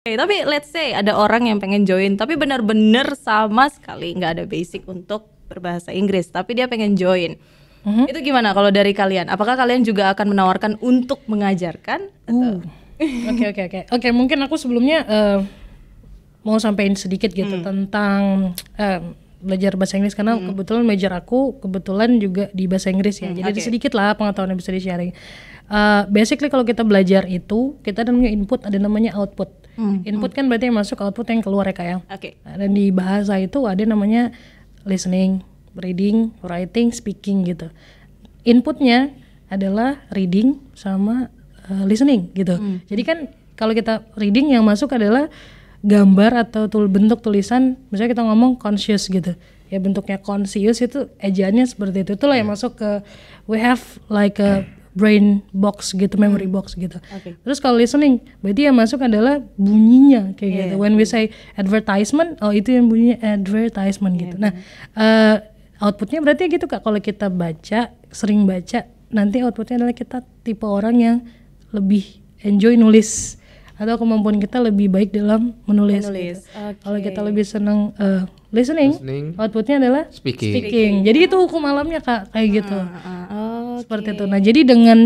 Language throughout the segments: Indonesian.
Okay, tapi let's say ada orang yang pengen join tapi benar-benar sama sekali nggak ada basic untuk berbahasa Inggris tapi dia pengen join. Mm-hmm. Itu gimana kalau dari kalian? Apakah kalian juga akan menawarkan untuk mengajarkan? Uh. Oke oke oke. Oke mungkin aku sebelumnya uh, mau sampaikan sedikit gitu mm. tentang uh, belajar bahasa Inggris karena mm. kebetulan major aku kebetulan juga di bahasa Inggris ya. mm, Jadi okay. sedikit lah pengetahuan yang bisa di sharing. Uh, eh, basically kalau kita belajar itu kita namanya input ada namanya output Hmm. Input hmm. kan berarti yang masuk, output yang keluar ya kak ya. Oke. Okay. dan di bahasa itu ada namanya listening, reading, writing, speaking gitu. Inputnya adalah reading sama uh, listening gitu. Hmm. Jadi kan kalau kita reading yang masuk adalah gambar atau tul bentuk tulisan, misalnya kita ngomong conscious gitu ya bentuknya conscious itu ejaannya seperti itu itulah yang iya. masuk ke we have like a brain box gitu, memory hmm. box gitu. Okay. Terus kalau listening, berarti yang masuk adalah bunyinya kayak yeah, gitu. Iya. When we say advertisement, oh itu yang bunyinya advertisement yeah, gitu. Iya. Nah, uh, outputnya berarti gitu kak. Kalau kita baca, sering baca, nanti outputnya adalah kita tipe orang yang lebih enjoy nulis atau kemampuan kita lebih baik dalam menulis. Gitu. menulis. Gitu. Okay. Kalau kita lebih senang uh, listening, listening, outputnya adalah speaking. speaking. Jadi itu hukum alamnya kak kayak gitu. uh, uh okay. seperti itu nah jadi dengan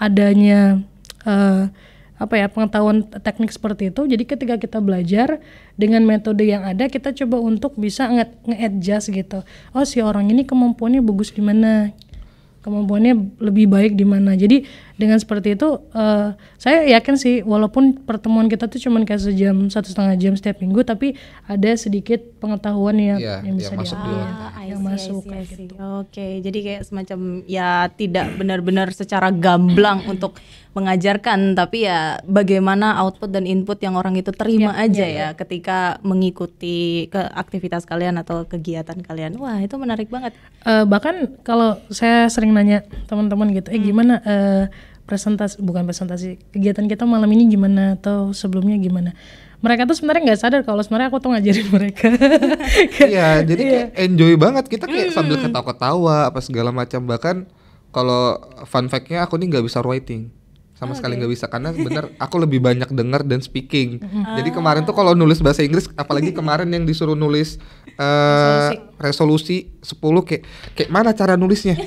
adanya uh, apa ya pengetahuan teknik seperti itu jadi ketika kita belajar dengan metode yang ada kita coba untuk bisa nge-adjust nge gitu oh si orang ini kemampuannya bagus di mana kemampuannya lebih baik di mana. Jadi dengan seperti itu uh, saya yakin sih walaupun pertemuan kita tuh cuma kayak sejam satu setengah jam setiap minggu tapi ada sedikit pengetahuan ya iya, yang ya, yang bisa yang masuk ah, yang see, masuk kayak gitu. Oke, jadi kayak semacam ya tidak benar-benar secara gamblang untuk mengajarkan tapi ya bagaimana output dan input yang orang itu terima ya, aja ya, ya, ya. ketika mengikuti ke aktivitas kalian atau kegiatan kalian. Wah, itu menarik banget. Uh, bahkan kalau saya sering sering nanya teman-teman gitu, eh hmm. gimana uh, eh, presentasi bukan presentasi kegiatan kita malam ini gimana atau sebelumnya gimana? mereka tuh sebenarnya nggak sadar kalau sebenarnya aku tuh ngajarin mereka. iya, jadi iya. kayak yeah. enjoy banget kita kayak mm. sambil ketawa-ketawa apa segala macam bahkan kalau fun fact-nya aku nih nggak bisa writing sama okay. Ah, sekali nggak bisa karena bener aku lebih banyak dengar dan speaking. Hmm. Jadi kemarin tuh kalau nulis bahasa Inggris apalagi kemarin yang disuruh nulis uh, resolusi. resolusi 10 kayak kayak mana cara nulisnya?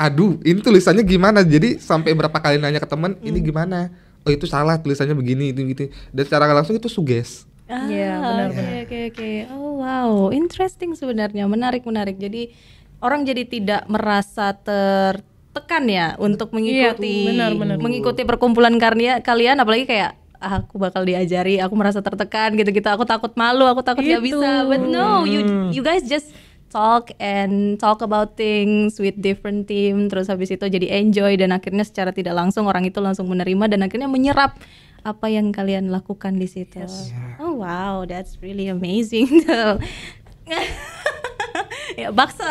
aduh ini tulisannya gimana jadi sampai berapa kali nanya ke teman ini hmm. gimana oh itu salah tulisannya begini itu gitu dan secara langsung itu suges ah, Iya ah, benar Oke oke. Oh wow, interesting sebenarnya, menarik menarik. Jadi orang jadi tidak merasa tertekan ya untuk iya, mengikuti iya, benar, benar. mengikuti perkumpulan karnia kalian apalagi kayak ah, aku bakal diajari, aku merasa tertekan gitu-gitu, aku takut malu, aku takut nggak gitu. bisa. But no, you hmm. you guys just talk and talk about things with different team terus habis itu jadi enjoy dan akhirnya secara tidak langsung orang itu langsung menerima dan akhirnya menyerap apa yang kalian lakukan di situ. Yes. Oh wow, that's really amazing ya bakso.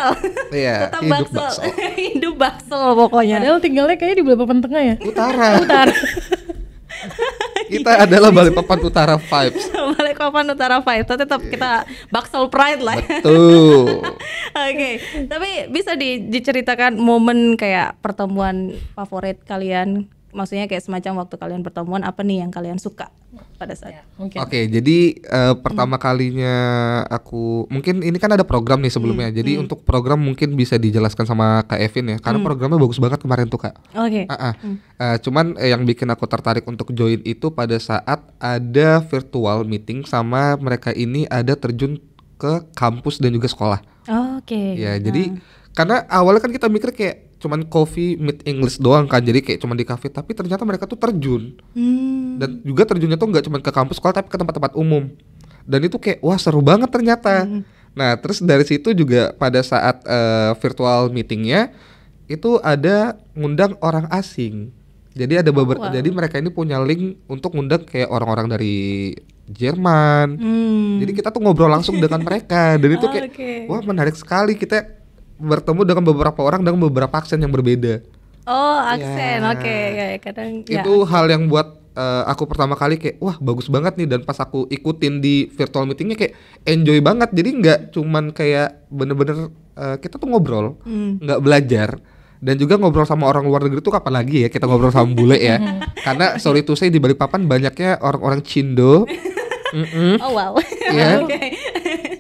Iya, Tetap hidup bakso. bakso. hidup bakso pokoknya. Padahal tinggalnya kayaknya di papan tengah ya? Utara. Utara. Kita adalah Balikpapan Utara vibes. Kapan Utara Five. Tapi tetap kita bakso Pride lah. Betul. Oke, okay. tapi bisa di, diceritakan momen kayak pertemuan favorit kalian maksudnya kayak semacam waktu kalian pertemuan apa nih yang kalian suka pada saat. Ya, Oke, okay. jadi uh, pertama hmm. kalinya aku mungkin ini kan ada program nih sebelumnya. Hmm. Jadi hmm. untuk program mungkin bisa dijelaskan sama Kak Evin ya, karena hmm. programnya bagus banget kemarin tuh Kak. Oke. Okay. Uh -uh. Ah. hmm. uh, cuman eh, yang bikin aku tertarik untuk join itu pada saat ada virtual meeting sama mereka ini ada terjun ke kampus dan juga sekolah. Oh, Oke. Okay. Ya, jadi hmm. karena awalnya kan kita mikir kayak cuman coffee meet English doang kan, jadi kayak cuman di cafe, tapi ternyata mereka tuh terjun. Hmm. Dan juga terjunnya tuh nggak cuman ke kampus sekolah tapi ke tempat-tempat umum. Dan itu kayak wah seru banget ternyata. Hmm. Nah, terus dari situ juga pada saat uh, virtual meetingnya itu ada ngundang orang asing. Jadi ada beberapa, wow. jadi mereka ini punya link untuk ngundang kayak orang-orang dari Jerman. Hmm. Jadi kita tuh ngobrol langsung dengan mereka dan itu kayak okay. wah menarik sekali kita bertemu dengan beberapa orang dengan beberapa aksen yang berbeda. Oh, iya. aksen. Ya. Oke, okay. ya kadang ya. itu hal yang buat uh, aku pertama kali kayak wah bagus banget nih dan pas aku ikutin di virtual meetingnya kayak enjoy banget jadi nggak cuman kayak bener-bener uh, kita tuh ngobrol hmm. nggak belajar dan juga ngobrol sama orang luar negeri tuh kapan lagi ya kita ngobrol sama bule ya karena sorry to say di Balikpapan banyaknya orang-orang Cindo mm -mm. Oh wow. Yeah. Kan? okay.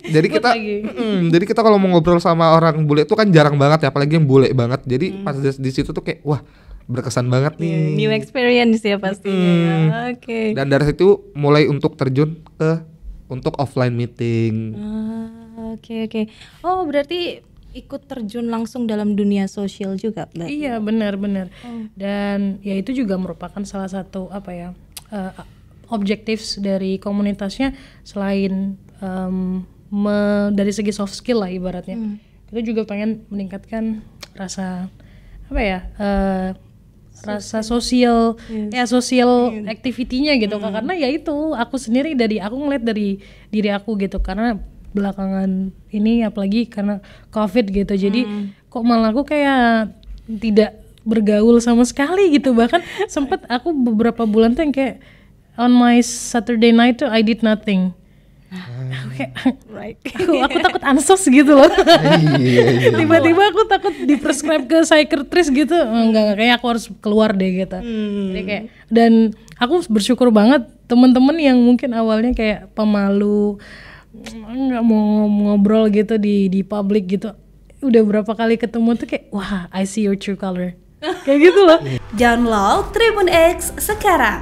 Jadi kita, mm jadi kita kalau mau ngobrol sama orang bule itu kan jarang banget ya, apalagi yang bule banget. Jadi mm. pas di, situ tuh kayak wah berkesan banget iya, nih. Yeah, new experience ya pastinya. Mm. Oke. Okay. Dan dari situ mulai untuk terjun ke untuk offline meeting. Oke ah, oke. Okay, okay. Oh berarti ikut terjun langsung dalam dunia sosial juga, Mbak. Iya benar-benar. Oh. Dan ya itu juga merupakan salah satu apa ya uh, objektif dari komunitasnya selain um, me, dari segi soft skill lah ibaratnya hmm. kita juga pengen meningkatkan rasa apa ya uh, rasa sosial yes. ya sosial yes. activity-nya gitu hmm. karena ya itu aku sendiri dari aku ngeliat dari diri aku gitu karena belakangan ini apalagi karena covid gitu jadi hmm. kok malah aku kayak tidak bergaul sama sekali gitu bahkan sempet aku beberapa bulan tuh yang kayak on my Saturday night tuh I did nothing. Aku ah. right. aku, aku takut ansos gitu loh. Iya, iya, iya, Tiba-tiba aku takut di prescribe ke psychiatrist gitu, enggak, enggak kayak aku harus keluar deh gitu. Hmm. Jadi kayak dan aku bersyukur banget teman-teman yang mungkin awalnya kayak pemalu, nggak mau ngobrol gitu di di publik gitu, udah berapa kali ketemu tuh kayak wah I see your true color kayak gitu loh. Download Tribun X sekarang